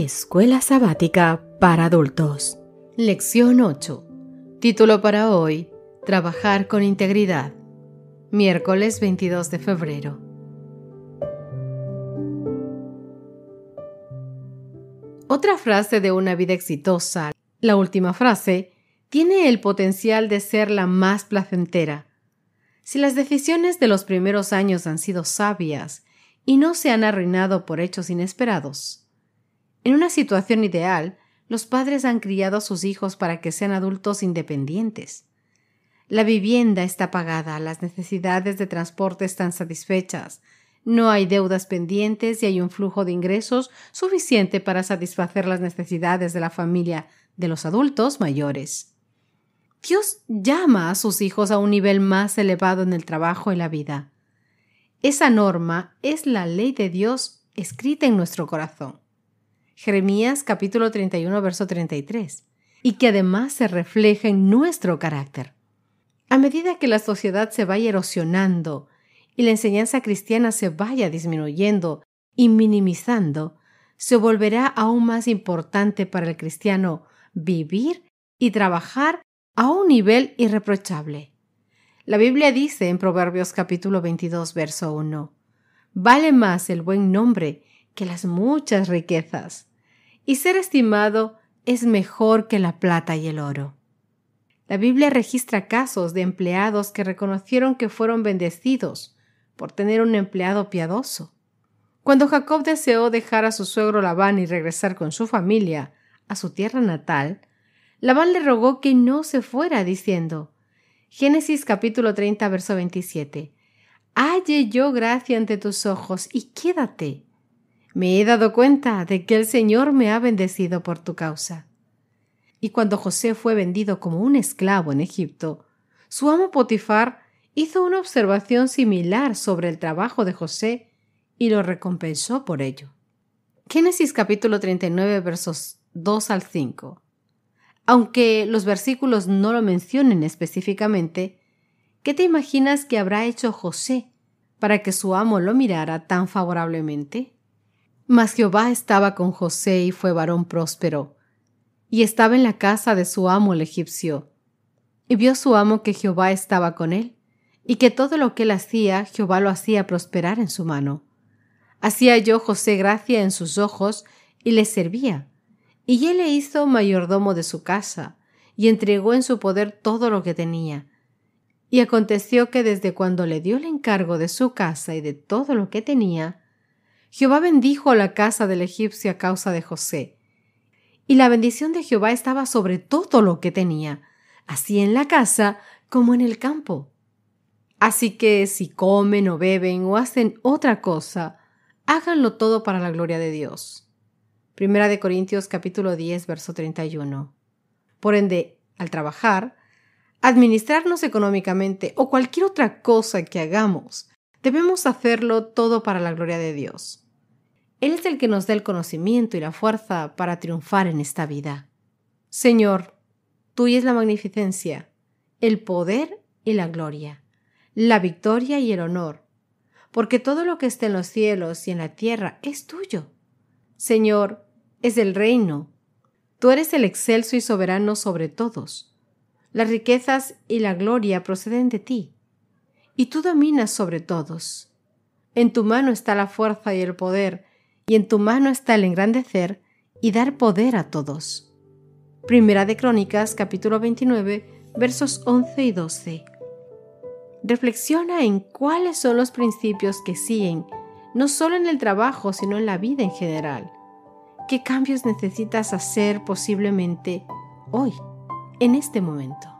Escuela Sabática para Adultos. Lección 8. Título para hoy. Trabajar con integridad. Miércoles 22 de febrero. Otra frase de una vida exitosa, la última frase, tiene el potencial de ser la más placentera. Si las decisiones de los primeros años han sido sabias y no se han arruinado por hechos inesperados, en una situación ideal, los padres han criado a sus hijos para que sean adultos independientes. La vivienda está pagada, las necesidades de transporte están satisfechas, no hay deudas pendientes y hay un flujo de ingresos suficiente para satisfacer las necesidades de la familia de los adultos mayores. Dios llama a sus hijos a un nivel más elevado en el trabajo y la vida. Esa norma es la ley de Dios escrita en nuestro corazón. Jeremías capítulo 31, verso 33, y que además se refleja en nuestro carácter. A medida que la sociedad se vaya erosionando y la enseñanza cristiana se vaya disminuyendo y minimizando, se volverá aún más importante para el cristiano vivir y trabajar a un nivel irreprochable. La Biblia dice en Proverbios capítulo 22, verso 1, Vale más el buen nombre que las muchas riquezas y ser estimado es mejor que la plata y el oro. La Biblia registra casos de empleados que reconocieron que fueron bendecidos por tener un empleado piadoso. Cuando Jacob deseó dejar a su suegro Labán y regresar con su familia a su tierra natal, Labán le rogó que no se fuera, diciendo Génesis capítulo 30, verso 27 Halle yo gracia ante tus ojos y quédate. Me he dado cuenta de que el Señor me ha bendecido por tu causa. Y cuando José fue vendido como un esclavo en Egipto, su amo Potifar hizo una observación similar sobre el trabajo de José y lo recompensó por ello. Génesis capítulo 39 versos 2 al 5. Aunque los versículos no lo mencionen específicamente, ¿qué te imaginas que habrá hecho José para que su amo lo mirara tan favorablemente? Mas Jehová estaba con José y fue varón próspero, y estaba en la casa de su amo el egipcio. Y vio su amo que Jehová estaba con él, y que todo lo que él hacía, Jehová lo hacía prosperar en su mano. Hacía yo José gracia en sus ojos, y le servía. Y él le hizo mayordomo de su casa, y entregó en su poder todo lo que tenía. Y aconteció que desde cuando le dio el encargo de su casa y de todo lo que tenía, Jehová bendijo la casa del egipcio a causa de José. Y la bendición de Jehová estaba sobre todo lo que tenía, así en la casa como en el campo. Así que si comen o beben o hacen otra cosa, háganlo todo para la gloria de Dios. Primera de Corintios capítulo 10, verso 31. Por ende, al trabajar, administrarnos económicamente o cualquier otra cosa que hagamos, Debemos hacerlo todo para la gloria de Dios. Él es el que nos da el conocimiento y la fuerza para triunfar en esta vida. Señor, tuya es la magnificencia, el poder y la gloria, la victoria y el honor, porque todo lo que está en los cielos y en la tierra es tuyo. Señor, es el reino. Tú eres el excelso y soberano sobre todos. Las riquezas y la gloria proceden de ti y tú dominas sobre todos. En tu mano está la fuerza y el poder, y en tu mano está el engrandecer y dar poder a todos. Primera de Crónicas, capítulo 29, versos 11 y 12. Reflexiona en cuáles son los principios que siguen, no solo en el trabajo, sino en la vida en general. ¿Qué cambios necesitas hacer posiblemente hoy, en este momento?